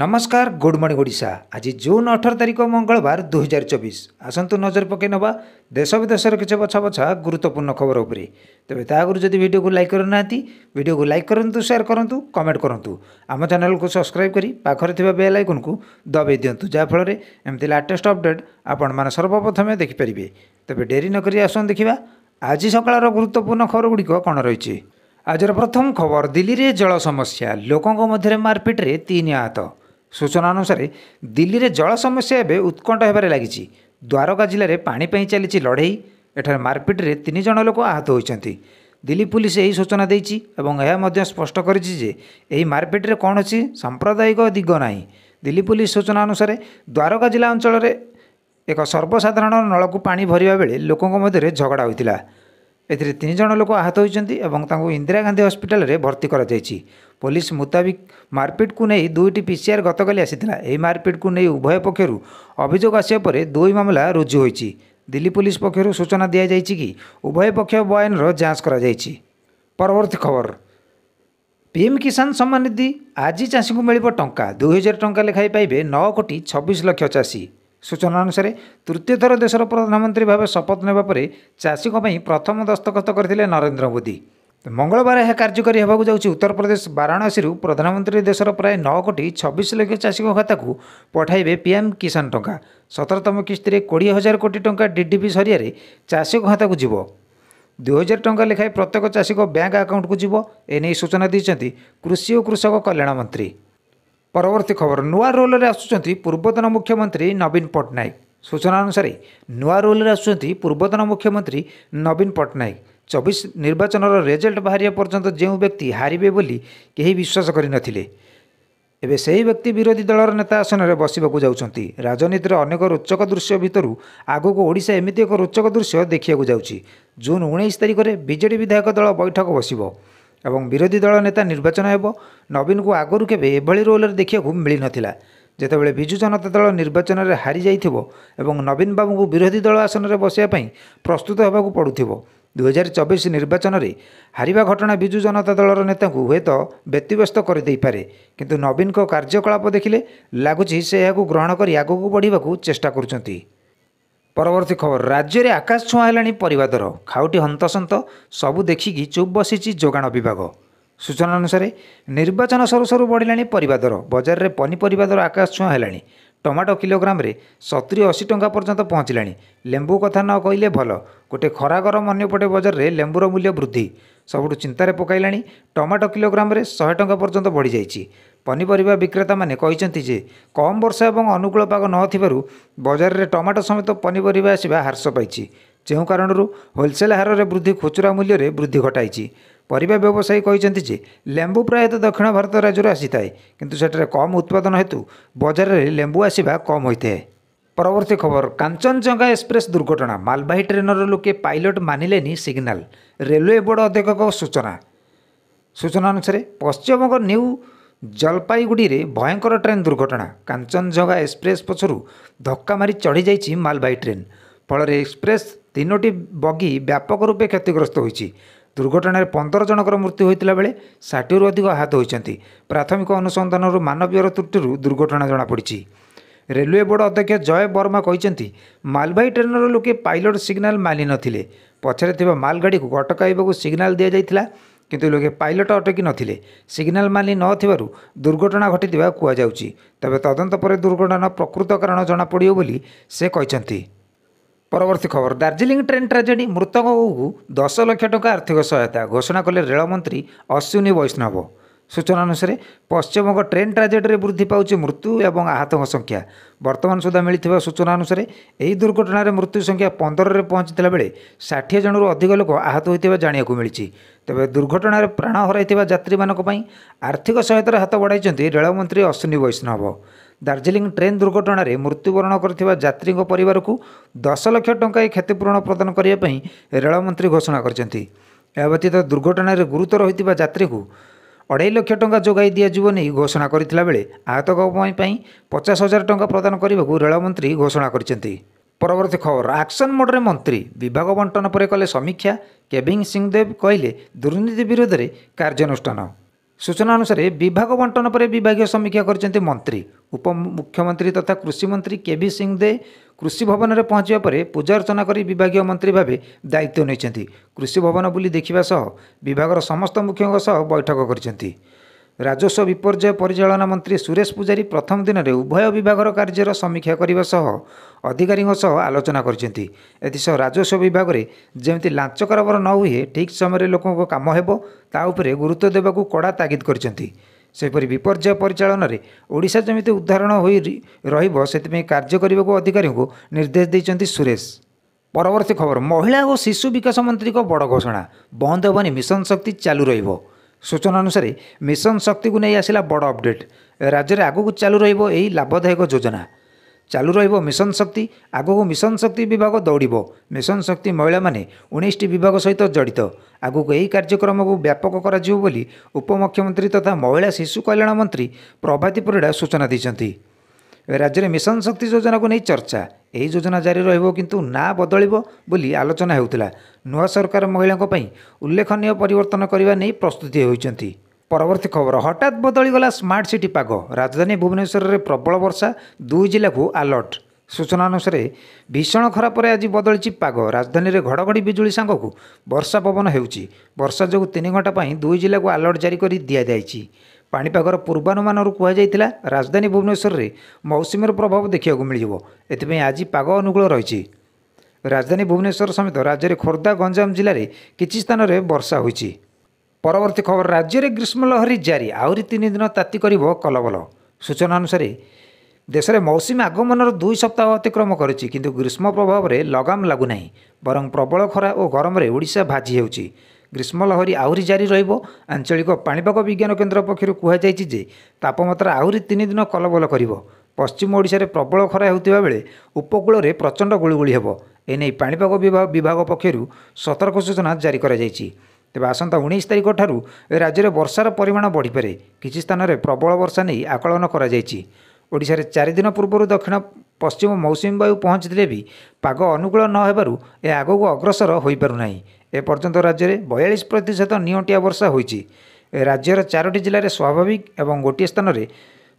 ନମସ୍କାର good morning Odisha ଆଜି June ଅଠର ତାରିଖ ମଙ୍ଗଳବାର ଦୁଇହଜାର ଚବିଶ ଆସନ୍ତୁ ନଜର ପକାଇ ନେବା ଦେଶ ବିଦେଶର କିଛି ବଛା ବଛା ଗୁରୁତ୍ୱପୂର୍ଣ୍ଣ ଖବର ଉପରେ ତେବେ ତା ଆଗରୁ ଯଦି ଭିଡ଼ିଓକୁ ଲାଇକ୍ କରିନାହାନ୍ତି ଭିଡ଼ିଓକୁ ଲାଇକ୍ କରନ୍ତୁ ସେୟାର କରନ୍ତୁ କମେଣ୍ଟ କରନ୍ତୁ ଆମ ଚ୍ୟାନେଲକୁ ସବସ୍କ୍ରାଇବ୍ କରି ପାଖରେ ଥିବା ବେଲ୍ ଆଇକନ୍କୁ ଦବାଇ ଦିଅନ୍ତୁ ଯାହାଫଳରେ ଏମିତି ଲାଟେଷ୍ଟ ଅପଡ଼େଟ୍ ଆପଣମାନେ ସର୍ବପ୍ରଥମେ ଦେଖିପାରିବେ ତେବେ ଡେରି ନକରି ଆସନ୍ତୁ ଦେଖିବା ଆଜି ସକାଳର ଗୁରୁତ୍ୱପୂର୍ଣ୍ଣ ଖବରଗୁଡ଼ିକ କ'ଣ ରହିଛି ଆଜିର ପ୍ରଥମ ଖବର ଦିଲ୍ଲୀରେ ଜଳ ସମସ୍ୟା ଲୋକଙ୍କ ମଧ୍ୟରେ ମାରପିଟରେ ତିନି ଆହତ ସୂଚନା ଅନୁସାରେ ଦିଲ୍ଲୀରେ ଜଳ ସମସ୍ୟା ଏବେ ଉତ୍କଣ୍ଠ ହେବାରେ ଲାଗିଛି ଦ୍ୱାରକା ଜିଲ୍ଲାରେ ପାଣି ପାଇଁ ଚାଲିଛି ଲଢ଼େଇ ଏଠାରେ ମାରପିଟରେ ତିନି ଜଣ ଲୋକ ଆହତ ହୋଇଛନ୍ତି ଦିଲ୍ଲୀ ପୁଲିସ୍ ଏହି ସୂଚନା ଦେଇଛି ଏବଂ ଏହା ମଧ୍ୟ ସ୍ପଷ୍ଟ କରିଛି ଯେ ଏହି ମାରପିଟରେ କୌଣସି ସାମ୍ପ୍ରଦାୟିକ ଦିଗ ନାହିଁ ଦିଲ୍ଲୀ ପୁଲିସ୍ ସୂଚନା ଅନୁସାରେ ଦ୍ୱାରକା ଜିଲ୍ଲା ଅଞ୍ଚଳରେ ଏକ ସର୍ବସାଧାରଣ ନଳକୁ ପାଣି ଭରିବା ବେଳେ ଲୋକଙ୍କ ମଧ୍ୟରେ ଝଗଡ଼ା ହୋଇଥିଲା ଏଥିରେ ତିନି ଜଣ ଲୋକ ଆହତ ହୋଇଛନ୍ତି ଏବଂ ତାଙ୍କୁ ଇନ୍ଦିରା ଗାନ୍ଧୀ ହସ୍ପିଟାଲରେ ଭର୍ତ୍ତି କରାଯାଇଛି ପୋଲିସ ମୁତାବିକ ମାରପିଟକୁ ନେଇ ଦୁଇଟି ପିସିଆର୍ ଗତକାଲି ଆସିଥିଲା ଏହି ମାରପିଟକୁ ନେଇ ଉଭୟ ପକ୍ଷରୁ ଅଭିଯୋଗ ଆସିବା ପରେ ଦୁଇ ମାମଲା ରୁଜୁ ହୋଇଛି ଦିଲ୍ଲୀ ପୋଲିସ ପକ୍ଷରୁ ସୂଚନା ଦିଆଯାଇଛି କି ଉଭୟ ପକ୍ଷ ବୟାନର ଯାଞ୍ଚ କରାଯାଇଛି ପରବର୍ତ୍ତୀ ଖବର ପିଏମ୍ କିଷାନ ସମ୍ମାନ ନିଧି ଆଜି ଚାଷୀଙ୍କୁ ମିଳିବ ଟଙ୍କା ଦୁଇହଜାର ଟଙ୍କା ଲେଖାଏଁ ପାଇବେ ନଅ କୋଟି ଛବିଶ ଲକ୍ଷ ଚାଷୀ ସୂଚନା ଅନୁସାରେ ତୃତୀୟ ଥର ଦେଶର ପ୍ରଧାନମନ୍ତ୍ରୀ ଭାବେ ଶପଥ ନେବା ପରେ ଚାଷୀଙ୍କ ପାଇଁ ପ୍ରଥମ ଦସ୍ତଖତ କରିଥିଲେ ନରେନ୍ଦ୍ର ମୋଦି ମଙ୍ଗଳବାର ଏହା କାର୍ଯ୍ୟକାରୀ ହେବାକୁ ଯାଉଛି ଉତ୍ତରପ୍ରଦେଶ ବାରାଣସୀରୁ ପ୍ରଧାନମନ୍ତ୍ରୀ ଦେଶର ପ୍ରାୟ ନଅ କୋଟି ଛବିଶ ଲକ୍ଷ ଚାଷୀଙ୍କ ଖାତାକୁ ପଠାଇବେ ପିଏମ୍ କିଷାନ ଟଙ୍କା ସତରତମ କିସ୍ତିରେ କୋଡ଼ିଏ ହଜାର କୋଟି ଟଙ୍କା ଡିଡିପି ଜରିଆରେ ଚାଷୀଙ୍କ ଖାତାକୁ ଯିବ ଦୁଇହଜାର ଟଙ୍କା ଲେଖାଏଁ ପ୍ରତ୍ୟେକ ଚାଷୀଙ୍କ ବ୍ୟାଙ୍କ ଆକାଉଣ୍ଟକୁ ଯିବ ଏନେଇ ସୂଚନା ଦେଇଛନ୍ତି କୃଷି ଓ କୃଷକ କଲ୍ୟାଣ ମନ୍ତ୍ରୀ परवर्ती खबर नुवा रोल रे आसुन्छ पूर्वतन मुख्यमंत्री नवीन पटनायक सूचना अनुसार नुवा रोल रे आसुन्छ पूर्वतन मुख्यमंत्री नवीन पट्टनायक चबिस निर्वाचन पर्यंत बाँ व्यक्ति हारिबे बोली केही विश्वास नथिले एबे सेही व्यक्ति विरोधी दल र नेता आसन रे को बसेको राजनीतिर अनेक रोचक दृश्य आगो को ओडिसा एमि एक रोचक दृश्य देखिया को देखेको जुन उन्नाइस रे विजेडि विधायक दल बैठक बसिबो ଏବଂ ବିରୋଧୀ ଦଳ ନେତା ନିର୍ବାଚନ ହେବ ନବୀନଙ୍କୁ ଆଗରୁ କେବେ ଏଭଳି ରୋଲ୍ରେ ଦେଖିବାକୁ ମିଳିନଥିଲା ଯେତେବେଳେ ବିଜୁ ଜନତା ଦଳ ନିର୍ବାଚନରେ ହାରିଯାଇଥିବ ଏବଂ ନବୀନ ବାବୁଙ୍କୁ ବିରୋଧୀ ଦଳ ଆସନରେ ବସିବା ପାଇଁ ପ୍ରସ୍ତୁତ ହେବାକୁ ପଡ଼ୁଥିବ ଦୁଇହଜାର ଚବିଶ ନିର୍ବାଚନରେ ହାରିବା ଘଟଣା ବିଜୁ ଜନତା ଦଳର ନେତାଙ୍କୁ ହୁଏତ ବ୍ୟତିବ୍ୟସ୍ତ କରିଦେଇପାରେ କିନ୍ତୁ ନବୀନଙ୍କ କାର୍ଯ୍ୟକଳାପ ଦେଖିଲେ ଲାଗୁଛି ସେ ଏହାକୁ ଗ୍ରହଣ କରି ଆଗକୁ ବଢ଼ିବାକୁ ଚେଷ୍ଟା କରୁଛନ୍ତି ପରବର୍ତ୍ତୀ ଖବର ରାଜ୍ୟରେ ଆକାଶ ଛୁଆଁ ହେଲାଣି ପରିବା ଦର ଖାଉଟି ହନ୍ତସନ୍ତ ସବୁ ଦେଖିକି ଚୁପ୍ ବସିଛି ଯୋଗାଣ ବିଭାଗ ସୂଚନା ଅନୁସାରେ ନିର୍ବାଚନ ସରୁ ସରୁ ବଢ଼ିଲାଣି ପରିବା ଦର ବଜାରରେ ପନିପରିବା ଦର ଆକାଶ ଛୁଆଁ ହେଲାଣି ଟମାଟୋ କିଲୋଗ୍ରାମରେ ସତୁରି ଅଶୀ ଟଙ୍କା ପର୍ଯ୍ୟନ୍ତ ପହଞ୍ଚିଲାଣି ଲେମ୍ବୁ କଥା ନ କହିଲେ ଭଲ ଗୋଟିଏ ଖରା ଗରମ ଅନ୍ୟପଟେ ବଜାରରେ ଲେମ୍ବୁର ମୂଲ୍ୟ ବୃଦ୍ଧି ସବୁଠୁ ଚିନ୍ତାରେ ପକାଇଲାଣି ଟମାଟୋ କିଲୋଗ୍ରାମରେ ଶହେ ଟଙ୍କା ପର୍ଯ୍ୟନ୍ତ ବଢ଼ିଯାଇଛି ପନିପରିବା ବିକ୍ରେତାମାନେ କହିଛନ୍ତି ଯେ କମ୍ ବର୍ଷା ଏବଂ ଅନୁକୂଳ ପାଗ ନଥିବାରୁ ବଜାରରେ ଟମାଟୋ ସମେତ ପନିପରିବା ଆସିବା ହ୍ରାସ ପାଇଛି ଯେଉଁ କାରଣରୁ ହୋଲସେଲ୍ ହାରରେ ବୃଦ୍ଧି ଖୁଚୁରା ମୂଲ୍ୟରେ ବୃଦ୍ଧି ଘଟାଇଛି ପରିବା ବ୍ୟବସାୟୀ କହିଛନ୍ତି ଯେ ଲେମ୍ବୁ ପ୍ରାୟତଃ ଦକ୍ଷିଣ ଭାରତ ରାଜ୍ୟରୁ ଆସିଥାଏ କିନ୍ତୁ ସେଠାରେ କମ୍ ଉତ୍ପାଦନ ହେତୁ ବଜାରରେ ଲେମ୍ବୁ ଆସିବା କମ୍ ହୋଇଥାଏ পরবর্তী খবর কাঞ্চনজঙ্ঘা এক্সপ্রেস দুর্ঘটনা মালবাহী ট্রেনর লোকে পাইলট মানিলেনি সিগনাল রেলওয়ে বোর্ড অধ্যক্ষ সূচনা সূচনা অনুসারে পশ্চিমবঙ্গ নিউ জলপাইগুড়ি ভয়ঙ্কর ট্রেন দুর্ঘটনা কাঞ্চনজঙ্ঘা এক্সপ্রেস পছরু ধক্কা মারি চড়ি যাই মালবাহী ট্রেন ফଳରେ এক্সপ্রেস তিনোটি বগি ব্যাপক রূপে ক্ষতিগ্রস্ত ହୋଇଛି দুর্ঘটনার পনেরো জনকর মৃত্যু ହୋଇଥିଲା বেড়ে ଷାଠିଏରୁ অধিক আহত হয়েছেন প্রাথমিক অনুসন্ধানর মানবীয় ত্রুটি দুর্ঘটনা ଜଣାପଡ଼ିଛି ରେଲୱେ ବୋର୍ଡ ଅଧ୍ୟକ୍ଷ ଜୟ ବର୍ମା କହିଛନ୍ତି ମାଲବାହୀ ଟ୍ରେନ୍ର ଲୋକେ ପାଇଲଟ ସିଗ୍ନାଲ ମାନି ନଥିଲେ ପଛରେ ଥିବା ମାଲଗାଡ଼ିକୁ ଅଟକାଇବାକୁ ସିଗ୍ନାଲ ଦିଆଯାଇଥିଲା କିନ୍ତୁ ଲୋକେ ପାଇଲଟ ଅଟକି ନଥିଲେ ସିଗ୍ନାଲ ମାନି ନଥିବାରୁ ଦୁର୍ଘଟଣା ଘଟିଥିବା କୁହାଯାଉଛି ତେବେ ତଦନ୍ତ ପରେ ଦୁର୍ଘଟଣାର ପ୍ରକୃତ କାରଣ ଜଣାପଡ଼ିବ ବୋଲି ସେ କହିଛନ୍ତି ପରବର୍ତ୍ତୀ ଖବର ଦାର୍ଜିଲିଂ ଟ୍ରେନ୍ ଟ୍ରାଜେଡି ମୃତକଙ୍କୁ ଦଶ ଲକ୍ଷ ଟଙ୍କା ଆର୍ଥିକ ସହାୟତା ଘୋଷଣା କଲେ ରେଳମନ୍ତ୍ରୀ ଅଶ୍ୱିନୀ ବୈଷ୍ଣବ ସୂଚନା ଅନୁସାରେ ପଶ୍ଚିମବଙ୍ଗ ଟ୍ରେନ୍ ଟ୍ରାଜେଡ଼ିରେ ବୃଦ୍ଧି ପାଉଛି ମୃତ୍ୟୁ ଏବଂ ଆହତଙ୍କ ସଂଖ୍ୟା ବର୍ତ୍ତମାନ ସୁଦ୍ଧା ମିଳିଥିବା ସୂଚନା ଅନୁସାରେ ଏହି ଦୁର୍ଘଟଣାରେ ମୃତ୍ୟୁ ସଂଖ୍ୟା ପନ୍ଦରରେ ପହଞ୍ଚିଥିଲା ବେଳେ ଷାଠିଏ ଜଣରୁ ଅଧିକ ଲୋକ ଆହତ ହୋଇଥିବା ଜାଣିବାକୁ ମିଳିଛି ତେବେ ଦୁର୍ଘଟଣାରେ ପ୍ରାଣ ହରାଇଥିବା ଯାତ୍ରୀମାନଙ୍କ ପାଇଁ ଆର୍ଥିକ ସହାୟତାର ହାତ ବଢ଼ାଇଛନ୍ତି ରେଳମନ୍ତ୍ରୀ ଅଶ୍ୱିନୀ ବୈଷ୍ଣବ ଦାର୍ଜିଲିଂ ଟ୍ରେନ୍ ଦୁର୍ଘଟଣାରେ ମୃତ୍ୟୁବରଣ କରିଥିବା ଯାତ୍ରୀଙ୍କ ପରିବାରକୁ ଦଶ ଲକ୍ଷ ଟଙ୍କା ଏହି କ୍ଷତିପୂରଣ ପ୍ରଦାନ କରିବା ପାଇଁ ରେଳମନ୍ତ୍ରୀ ଘୋଷଣା କରିଛନ୍ତି ଏହା ବ୍ୟତୀତ ଦୁର୍ଘଟଣାରେ ଗୁରୁତର ହୋଇଥିବା ଯାତ୍ରୀଙ୍କୁ ଅଢ଼େଇ ଲକ୍ଷ ଟଙ୍କା ଯୋଗାଇ ଦିଆଯିବ ନେଇ ଘୋଷଣା କରିଥିଲା ବେଳେ ଆହତଙ୍କ ପାଇଁ ପଚାଶ ହଜାର ଟଙ୍କା ପ୍ରଦାନ କରିବାକୁ ରେଳମନ୍ତ୍ରୀ ଘୋଷଣା କରିଛନ୍ତି ପରବର୍ତ୍ତୀ ଖବର ଆକ୍ସନ୍ ମୋଡ଼ରେ ମନ୍ତ୍ରୀ ବିଭାଗ ବଣ୍ଟନ ପରେ କଲେ ସମୀକ୍ଷା କେବିନ୍ ସିଂଦେବ କହିଲେ ଦୁର୍ନୀତି ବିରୋଧରେ କାର୍ଯ୍ୟାନୁଷ୍ଠାନ सूचना अनुसार विभाग बन्टन पर विभाग समीक्षा गरिन्छ मन्त्री उपमुख्यमन्त्री तथा कृषि कृषिमन्त्री के सिंह दे कृषि भवन पहुँच पूजा अर्चना गरि विभागीय मन्त्री भाव दायित्व नै कृषि भवन बुली देखास विभाग र समस्त मुख्य बैठक गरिन्छ ରାଜସ୍ୱ ବିପର୍ଯ୍ୟୟ ପରିଚାଳନା ମନ୍ତ୍ରୀ ସୁରେଶ ପୂଜାରୀ ପ୍ରଥମ ଦିନରେ ଉଭୟ ବିଭାଗର କାର୍ଯ୍ୟର ସମୀକ୍ଷା କରିବା ସହ ଅଧିକାରୀଙ୍କ ସହ ଆଲୋଚନା କରିଛନ୍ତି ଏଥିସହ ରାଜସ୍ୱ ବିଭାଗରେ ଯେମିତି ଲାଞ୍ଚ କାରବାର ନ ହୁଏ ଠିକ୍ ସମୟରେ ଲୋକଙ୍କ କାମ ହେବ ତା ଉପରେ ଗୁରୁତ୍ୱ ଦେବାକୁ କଡ଼ା ତାଗିଦ କରିଛନ୍ତି ସେହିପରି ବିପର୍ଯ୍ୟୟ ପରିଚାଳନାରେ ଓଡ଼ିଶା ଯେମିତି ଉଦାହରଣ ହୋଇ ରହିବ ସେଥିପାଇଁ କାର୍ଯ୍ୟ କରିବାକୁ ଅଧିକାରୀଙ୍କୁ ନିର୍ଦ୍ଦେଶ ଦେଇଛନ୍ତି ସୁରେଶ ପରବର୍ତ୍ତୀ ଖବର ମହିଳା ଓ ଶିଶୁ ବିକାଶ ମନ୍ତ୍ରୀଙ୍କ ବଡ଼ ଘୋଷଣା ବନ୍ଦ ହେବନି ମିଶନ ଶକ୍ତି ଚାଲୁ ରହିବ ସୂଚନା ଅନୁସାରେ ମିଶନ ଶକ୍ତିକୁ ନେଇ ଆସିଲା ବଡ଼ ଅପଡେଟ୍ ରାଜ୍ୟରେ ଆଗକୁ ଚାଲୁ ରହିବ ଏହି ଲାଭଦାୟକ ଯୋଜନା ଚାଲୁ ରହିବ ମିଶନ ଶକ୍ତି ଆଗକୁ ମିଶନ ଶକ୍ତି ବିଭାଗ ଦୌଡ଼ିବ ମିଶନ ଶକ୍ତି ମହିଳାମାନେ ଉଣେଇଶଟି ବିଭାଗ ସହିତ ଜଡ଼ିତ ଆଗକୁ ଏହି କାର୍ଯ୍ୟକ୍ରମକୁ ବ୍ୟାପକ କରାଯିବ ବୋଲି ଉପମୁଖ୍ୟମନ୍ତ୍ରୀ ତଥା ମହିଳା ଶିଶୁ କଲ୍ୟାଣ ମନ୍ତ୍ରୀ ପ୍ରଭାତୀ ପରିଡ଼ା ସୂଚନା ଦେଇଛନ୍ତି ଏବେ ରାଜ୍ୟରେ ମିଶନ ଶକ୍ତି ଯୋଜନାକୁ ନେଇ ଚର୍ଚ୍ଚା ଏହି ଯୋଜନା ଜାରି ରହିବ କିନ୍ତୁ ନାଁ ବଦଳିବ ବୋଲି ଆଲୋଚନା ହେଉଥିଲା ନୂଆ ସରକାର ମହିଳାଙ୍କ ପାଇଁ ଉଲ୍ଲେଖନୀୟ ପରିବର୍ତ୍ତନ କରିବା ନେଇ ପ୍ରସ୍ତୁତି ହୋଇଛନ୍ତି ପରବର୍ତ୍ତୀ ଖବର ହଠାତ୍ ବଦଳିଗଲା ସ୍ମାର୍ଟ ସିଟି ପାଗ ରାଜଧାନୀ ଭୁବନେଶ୍ୱରରେ ପ୍ରବଳ ବର୍ଷା ଦୁଇ ଜିଲ୍ଲାକୁ ଆଲର୍ଟ ସୂଚନା ଅନୁସାରେ ଭୀଷଣ ଖରାପରେ ଆଜି ବଦଳିଛି ପାଗ ରାଜଧାନୀରେ ଘଡ଼ଘଡ଼ି ବିଜୁଳି ସାଙ୍ଗକୁ ବର୍ଷା ପବନ ହେଉଛି ବର୍ଷା ଯୋଗୁଁ ତିନି ଘଣ୍ଟା ପାଇଁ ଦୁଇ ଜିଲ୍ଲାକୁ ଆଲର୍ଟ ଜାରି କରି ଦିଆଯାଇଛି ପାଣିପାଗର ପୂର୍ବାନୁମାନରୁ କୁହାଯାଇଥିଲା ରାଜଧାନୀ ଭୁବନେଶ୍ୱରରେ ମୌସୁମୀର ପ୍ରଭାବ ଦେଖିବାକୁ ମିଳିଯିବ ଏଥିପାଇଁ ଆଜି ପାଗ ଅନୁକୂଳ ରହିଛି ରାଜଧାନୀ ଭୁବନେଶ୍ୱର ସମେତ ରାଜ୍ୟରେ ଖୋର୍ଦ୍ଧା ଗଞ୍ଜାମ ଜିଲ୍ଲାରେ କିଛି ସ୍ଥାନରେ ବର୍ଷା ହୋଇଛି ପରବର୍ତ୍ତୀ ଖବର ରାଜ୍ୟରେ ଗ୍ରୀଷ୍ମ ଲହରୀ ଜାରି ଆହୁରି ତିନି ଦିନ ତାତି କରିବ କଲବଲ ସୂଚନା ଅନୁସାରେ ଦେଶରେ ମୌସୁମୀ ଆଗମନର ଦୁଇ ସପ୍ତାହ ଅତିକ୍ରମ କରିଛି କିନ୍ତୁ ଗ୍ରୀଷ୍ମ ପ୍ରଭାବରେ ଲଗାମ ଲାଗୁନାହିଁ ବରଂ ପ୍ରବଳ ଖରା ଓ ଗରମରେ ଓଡ଼ିଶା ଭାଜି ହେଉଛି ଗ୍ରୀଷ୍ମଲହରୀ ଆହୁରି ଜାରି ରହିବ ଆଞ୍ଚଳିକ ପାଣିପାଗ ବିଜ୍ଞାନ କେନ୍ଦ୍ର ପକ୍ଷରୁ କୁହାଯାଇଛି ଯେ ତାପମାତ୍ରା ଆହୁରି ତିନି ଦିନ କଲବଲ କରିବ ପଶ୍ଚିମ ଓଡ଼ିଶାରେ ପ୍ରବଳ ଖରା ହେଉଥିବା ବେଳେ ଉପକୂଳରେ ପ୍ରଚଣ୍ଡ ଗୁଳୁଗୁଳି ହେବ ଏନେଇ ପାଣିପାଗ ବିଭାଗ ପକ୍ଷରୁ ସତର୍କ ସୂଚନା ଜାରି କରାଯାଇଛି ତେବେ ଆସନ୍ତା ଉଣେଇଶ ତାରିଖଠାରୁ ରାଜ୍ୟରେ ବର୍ଷାର ପରିମାଣ ବଢ଼ିପାରେ କିଛି ସ୍ଥାନରେ ପ୍ରବଳ ବର୍ଷା ନେଇ ଆକଳନ କରାଯାଇଛି ଓଡ଼ିଶାରେ ଚାରିଦିନ ପୂର୍ବରୁ ଦକ୍ଷିଣ ପଶ୍ଚିମ ମୌସୁମୀ ବାୟୁ ପହଞ୍ଚିଥିଲେ ବି ପାଗ ଅନୁକୂଳ ନ ହେବାରୁ ଏହା ଆଗକୁ ଅଗ୍ରସର ହୋଇପାରୁନାହିଁ ଏପର୍ଯ୍ୟନ୍ତ ରାଜ୍ୟରେ ବୟାଳିଶ ପ୍ରତିଶତ ନିଅଣ୍ଟିଆ ବର୍ଷା ହୋଇଛି ରାଜ୍ୟର ଚାରୋଟି ଜିଲ୍ଲାରେ ସ୍ୱାଭାବିକ ଏବଂ ଗୋଟିଏ ସ୍ଥାନରେ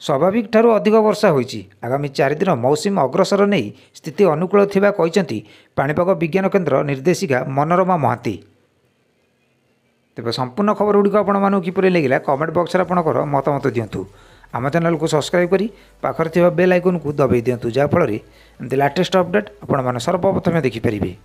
ସ୍ୱାଭାବିକଠାରୁ ଅଧିକ ବର୍ଷା ହୋଇଛି ଆଗାମୀ ଚାରିଦିନ ମୌସୁମୀ ଅଗ୍ରସର ନେଇ ସ୍ଥିତି ଅନୁକୂଳ ଥିବା କହିଛନ୍ତି ପାଣିପାଗ ବିଜ୍ଞାନ କେନ୍ଦ୍ର ନିର୍ଦ୍ଦେଶିକା ମନୋରମା ମହାନ୍ତି ତେବେ ସମ୍ପୂର୍ଣ୍ଣ ଖବରଗୁଡ଼ିକ ଆପଣମାନଙ୍କୁ କିପରି ଲାଗିଲା କମେଣ୍ଟ ବକ୍ସରେ ଆପଣଙ୍କର ମତାମତ ଦିଅନ୍ତୁ ଆମ ଚ୍ୟାନେଲକୁ ସବସ୍କ୍ରାଇବ୍ କରି ପାଖରେ ଥିବା ବେଲ୍ ଆଇକନ୍କୁ ଦବାଇ ଦିଅନ୍ତୁ ଯାହାଫଳରେ ଏମିତି ଲାଟେଷ୍ଟ ଅପଡ଼େଟ୍ ଆପଣମାନେ ସର୍ବପ୍ରଥମେ ଦେଖିପାରିବେ